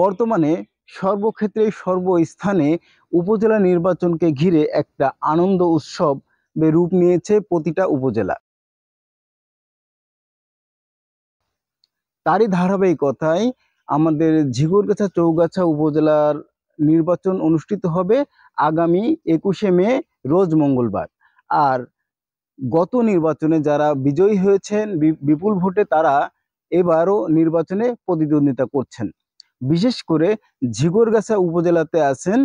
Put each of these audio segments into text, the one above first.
বর্তমানে সর্বক্ষেত্রে সর্বস্থানে উপজেলা নির্বাচনকে ঘিরে একটা আনন্দ উৎসব রূপ নিয়েছে প্রতিটা উপজেলা তারই ধারাবাহিকতায় আমাদের ঝিগুরগাছা চৌগাছা উপজেলার নির্বাচন অনুষ্ঠিত হবে আগামী একুশে মে রোজ মঙ্গলবার আর গত নির্বাচনে যারা বিজয়ী হয়েছেন বিপুল ভোটে তারা এবারও নির্বাচনে প্রতিদ্বন্দ্বিতা করছেন বিশেষ করে ঝিগরগাছা উপজেলাতে আছেন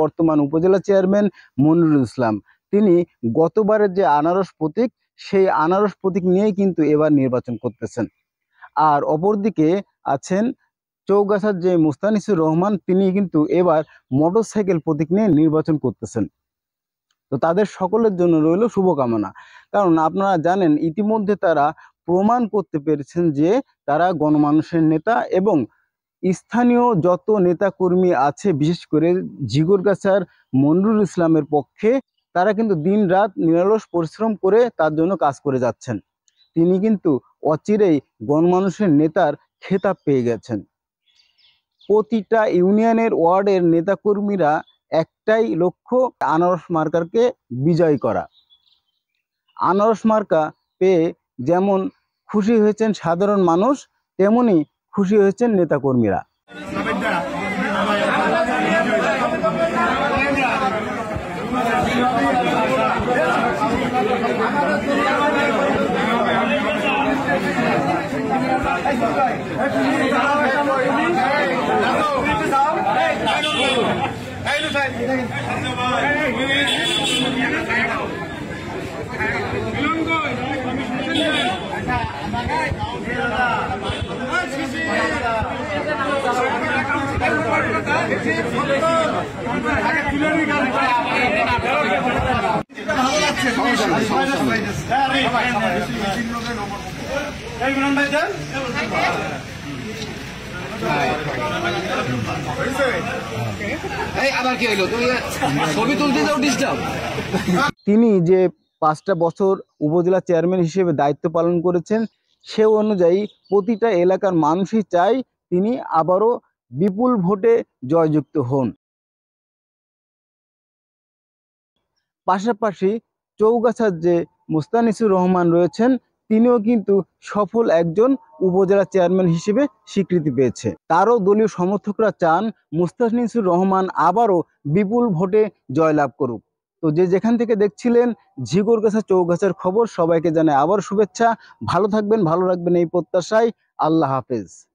বর্তমান উপজেলা চেয়ারম্যান মনিরুল ইসলাম তিনি গতবারের যে আনারস প্রতীক সেই আনারস প্রতীক নিয়েই কিন্তু এবার নির্বাচন করতেছেন আর অপরদিকে আছেন চৌগাছার যে মুস্তানিসুর রহমান তিনি কিন্তু এবার মোটরসাইকেল প্রতীক নিয়ে নির্বাচন করতেছেন তো তাদের সকলের জন্য রইল শুভকামনা কারণ আপনারা জানেন ইতিমধ্যে তারা প্রমাণ করতে পেরেছেন যে তারা গণমানুষের নেতা এবং স্থানীয় যত নেতাকর্মী আছে বিশেষ করে জিগরগাছার মনরুল ইসলামের পক্ষে তারা কিন্তু দিন রাত নিরলস পরিশ্রম করে তার জন্য কাজ করে যাচ্ছেন তিনি কিন্তু অচিরেই গণমানুষের নেতার খেতাব পেয়ে গেছেন প্রতিটা ইউনিয়নের ওয়ার্ডের নেতাকর্মীরা একটাই লক্ষ্য আনারস মার্কারকে বিজয় করা আনারস মার্কা পেয়ে যেমন খুশি হয়েছেন সাধারণ মানুষ তেমনি খুশি হয়েছেন নেতাকর্মীরা Hey, তিনি যে পাঁচটা বছর উপজেলা চেয়ারম্যান হিসেবে দায়িত্ব পালন করেছেন সে অনুযায়ী প্রতিটা এলাকার মানুষই চাই তিনি আবারও বিপুল ভোটে জয়যুক্ত হন পাশাপাশি চৌগাছার যে মোস্তানিসুর রহমান রয়েছেন তিনিও কিন্তু সফল একজন উপজেলা চেয়ারম্যান হিসেবে স্বীকৃতি পেয়েছে তারও দলীয় সমর্থকরা চান মুস্তানিসুর রহমান আবারও বিপুল ভোটে জয়লাভ করুক তো যে যেখান থেকে দেখছিলেন ঝিগরগাছা চৌগাছার খবর সবাইকে জানায় আবার শুভেচ্ছা ভালো থাকবেন ভালো রাখবেন এই প্রত্যাশায় আল্লাহ হাফেজ